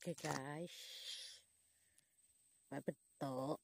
Oke okay, guys. Pak betok.